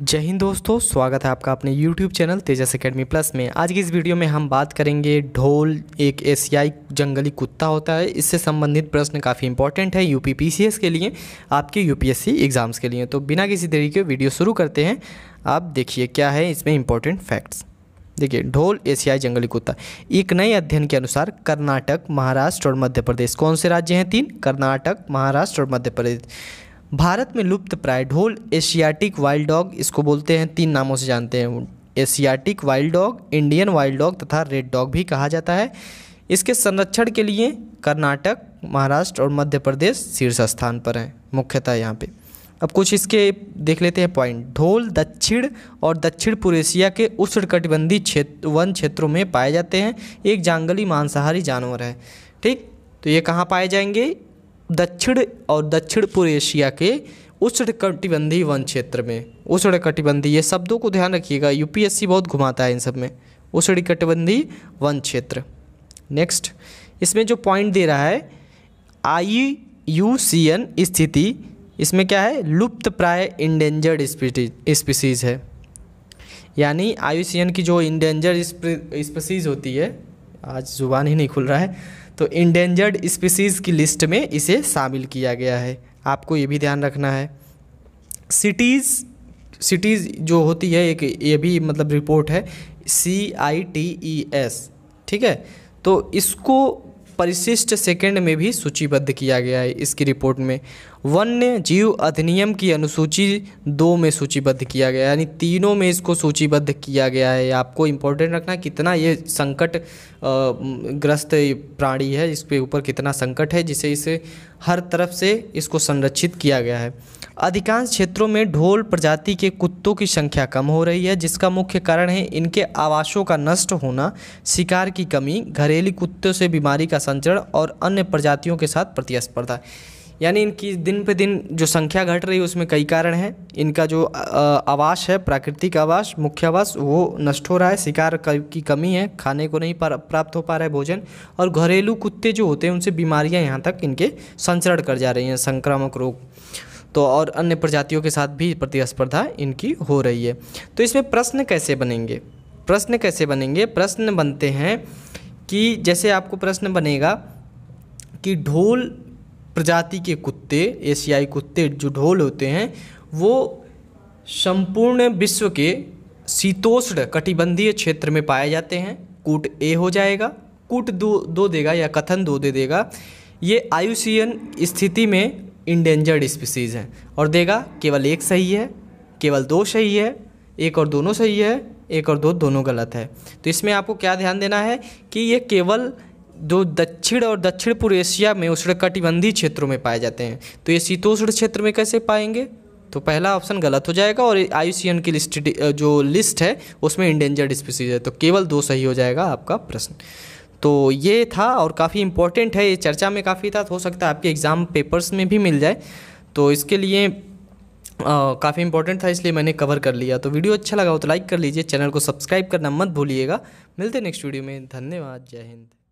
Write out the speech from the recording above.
जय हिंद दोस्तों स्वागत है आपका अपने YouTube channel Tejas academy plus में आज की इस वीडियो में हम बात करेंगे ढोल एक एशियाई जंगली कुत्ता होता है इससे संबंधित प्रश्न काफ़ी इंपॉर्टेंट है यू पी के लिए आपके यूपीएससी एग्ज़ाम्स के लिए तो बिना किसी देरी के वीडियो शुरू करते हैं आप देखिए क्या है इसमें इंपॉर्टेंट फैक्ट्स देखिए ढोल एशियाई जंगली कुत्ता एक नए अध्ययन के अनुसार कर्नाटक महाराष्ट्र और मध्य प्रदेश कौन से राज्य हैं तीन कर्नाटक महाराष्ट्र और मध्य प्रदेश भारत में लुप्त प्राय ढोल एशियाटिक वाइल्ड डॉग इसको बोलते हैं तीन नामों से जानते हैं Asiatic wild dog Indian wild dog तथा रेड डॉग भी कहा जाता है इसके संरक्षण के लिए कर्नाटक महाराष्ट्र और मध्य प्रदेश शीर्ष स्थान पर हैं मुख्यतः यहाँ पे अब कुछ इसके देख लेते हैं पॉइंट ढोल दक्षिण और दक्षिण पूर्व एशिया के उष्णकटिबंधीय क्षेत्र वन क्षेत्रों में पाए जाते हैं एक जंगली मांसाहारी जानवर है ठीक तो ये कहाँ पाए जाएंगे दक्षिण और दक्षिण पूर्व एशिया के उष्ण कटिबंधी वन क्षेत्र में उष्ण कटिबंधी ये शब्दों को ध्यान रखिएगा यूपीएससी बहुत घुमाता है इन सब में उष्ण कटिबंधी वन क्षेत्र नेक्स्ट इसमें जो पॉइंट दे रहा है आई यू सी एन स्थिति इसमें क्या है लुप्त प्राय इंडेंजर्ड स्पीसीज है यानी आई की जो इंडेंजर्ड स्पीसीज होती है आज ज़ुबान ही नहीं खुल रहा है तो इंडेंजर्ड स्पीसीज़ की लिस्ट में इसे शामिल किया गया है आपको ये भी ध्यान रखना है सिटीज़ सिटीज़ जो होती है एक ये भी मतलब रिपोर्ट है सी आई टी ई एस ठीक है तो इसको परिशिष्ट सेकंड में भी सूचीबद्ध किया गया है इसकी रिपोर्ट में वन्य जीव अधिनियम की अनुसूची दो में सूचीबद्ध किया गया यानी तीनों में इसको सूचीबद्ध किया गया है आपको इम्पोर्टेंट रखना कितना ये संकट ग्रस्त प्राणी है इसके ऊपर कितना संकट है जिसे इसे हर तरफ से इसको संरक्षित किया गया है अधिकांश क्षेत्रों में ढोल प्रजाति के कुत्तों की संख्या कम हो रही है जिसका मुख्य कारण है इनके आवासों का नष्ट होना शिकार की कमी घरेलू कुत्तों से बीमारी का संचरण और अन्य प्रजातियों के साथ प्रतिस्पर्धा यानी इनकी दिन पे दिन जो संख्या घट रही है उसमें कई कारण हैं इनका जो आवास है प्राकृतिक आवास मुख्य आवास वो नष्ट हो रहा है शिकार की कमी है खाने को नहीं प्राप्त हो पा रहा है भोजन और घरेलू कुत्ते जो होते हैं उनसे बीमारियां यहाँ तक इनके संचरण कर जा रही हैं संक्रामक रोग तो और अन्य प्रजातियों के साथ भी प्रतिस्पर्धा इनकी हो रही है तो इसमें प्रश्न कैसे बनेंगे प्रश्न कैसे बनेंगे प्रश्न बनते हैं कि जैसे आपको प्रश्न बनेगा कि ढोल प्रजाति के कुत्ते एशियाई कुत्ते जो ढोल होते हैं वो संपूर्ण विश्व के शीतोष्ण कटिबंधीय क्षेत्र में पाए जाते हैं कूट ए हो जाएगा कूट दो दो देगा या कथन दो दे देगा ये आयुषीयन स्थिति में इंडेंजर्ड स्पीसीज़ हैं और देगा केवल एक सही है केवल दो सही है एक और दोनों सही है एक और दो दोनों गलत है तो इसमें आपको क्या ध्यान देना है कि ये केवल जो दक्षिण और दक्षिण पूर्व एशिया में उष्णकटिबंधीय क्षेत्रों में पाए जाते हैं तो ये शीतोष्ण क्षेत्र में कैसे पाएंगे तो पहला ऑप्शन गलत हो जाएगा और एन की लिस्ट जो लिस्ट है उसमें इंडेंजर्ड स्पीसीज है तो केवल दो सही हो जाएगा आपका प्रश्न तो ये था और काफ़ी इंपॉर्टेंट है ये चर्चा में काफ़ी था तो हो सकता है आपके एग्ज़ाम पेपर्स में भी मिल जाए तो इसके लिए काफ़ी इंपॉर्टेंट था इसलिए मैंने कवर कर लिया तो वीडियो अच्छा लगा हो तो लाइक कर लीजिए चैनल को सब्सक्राइब करना मत भूलिएगा मिलते नेक्स्ट वीडियो में धन्यवाद जय हिंद